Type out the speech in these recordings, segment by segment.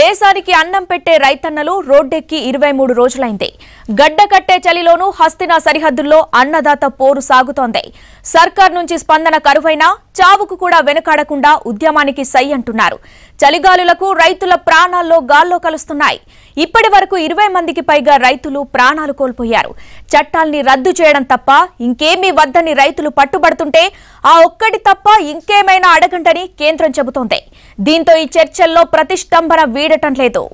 దేశానికి అన్నం పెట్టే రైతన్నలు రోడ్డెక్కి ఇరవై మూడు రోజులైంది గడ్డ కట్టే చలిలోనూ హస్తినా సరిహద్దుల్లో అన్నదాత పోరు సాగుతోంది సర్కార్ నుంచి స్పందన కరువైనా చావుకు కూడా వెనుకాడకుండా ఉద్యమానికి సై అంటున్నారు చలిగాలులకు రైతుల ప్రాణాల్లో గాల్లో కలుస్తున్నాయి ఇప్పటి వరకు ఇరవై మందికి పైగా రైతులు ప్రాణాలు కోల్పోయారు చట్టాల్ని రద్దు చేయడం తప్ప ఇంకేమీ వద్దని రైతులు పట్టుబడుతుంటే ఆ ఒక్కటి తప్ప ఇంకేమైనా అడగంటని కేంద్రం చెబుతోంది దీంతో ఈ చర్చల్లో ప్రతిష్టంభన వీడటం లేదు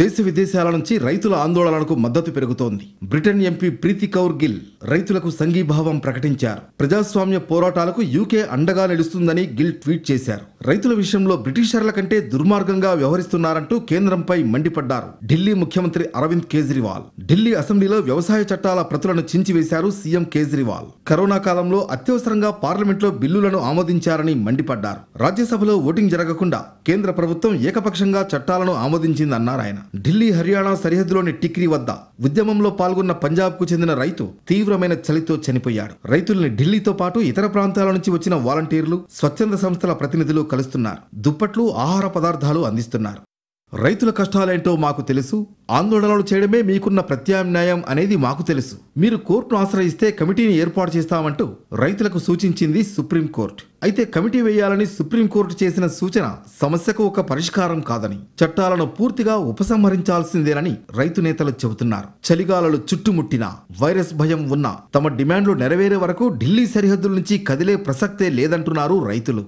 దేశ విదేశాల నుంచి రైతుల ఆందోళనలకు మద్దతు పెరుగుతోంది బ్రిటన్ ఎంపీ ప్రీతి కౌర్ గిల్ రైతులకు సంఘీభావం ప్రకటించారు ప్రజాస్వామ్య పోరాటాలకు యూకే అండగా నిలుస్తుందని గిల్ ట్వీట్ చేశారు రైతుల విషయంలో బ్రిటిషర్ల కంటే దుర్మార్గంగా వ్యవహరిస్తున్నారంటూ కేంద్రంపై మండిపడ్డారు ఢిల్లీ ముఖ్యమంత్రి అరవింద్ కేజ్రీవాల్ ఢిల్లీ అసెంబ్లీలో వ్యవసాయ చట్టాల ప్రతులను చించివేశారు సీఎం కేజ్రీవాల్ కరోనా కాలంలో అత్యవసరంగా పార్లమెంట్లో బిల్లులను ఆమోదించారని మండిపడ్డారు రాజ్యసభలో ఓటింగ్ జరగకుండా కేంద్ర ప్రభుత్వం ఏకపక్షంగా చట్టాలను ఆమోదించిందన్నారు ఆయన ఢిల్లీ హర్యానా సరిహద్దులోని టిక్రీ వద్ద ఉద్యమంలో పాల్గొన్న పంజాబ్కు చెందిన రైతు తీవ్రమైన చలితో చనిపోయాడు రైతుల్ని ఢిల్లీతో పాటు ఇతర ప్రాంతాల నుంచి వచ్చిన వాలంటీర్లు స్వచ్ఛంద సంస్థల ప్రతినిధులు కలుస్తున్నారు దుప్పట్లు ఆహార పదార్థాలు అందిస్తున్నారు రైతుల కష్టాలేంటో మాకు తెలుసు ఆందోళనలు చేయడమే మీకున్న ప్రత్యామ్నాయం అనేది మాకు తెలుసు మీరు కోర్టును ఆశ్రయిస్తే కమిటీని ఏర్పాటు చేస్తామంటూ రైతులకు సూచించింది సుప్రీంకోర్టు అయితే కమిటీ వేయాలని సుప్రీంకోర్టు చేసిన సూచన సమస్యకు ఒక పరిష్కారం కాదని చట్టాలను పూర్తిగా ఉపసంహరించాల్సిందేనని రైతు నేతలు చెబుతున్నారు చలిగాలలు చుట్టుముట్టినా వైరస్ భయం ఉన్నా తమ డిమాండ్లు నెరవేరే వరకు ఢిల్లీ సరిహద్దుల నుంచి కదిలే ప్రసక్తే లేదంటున్నారు రైతులు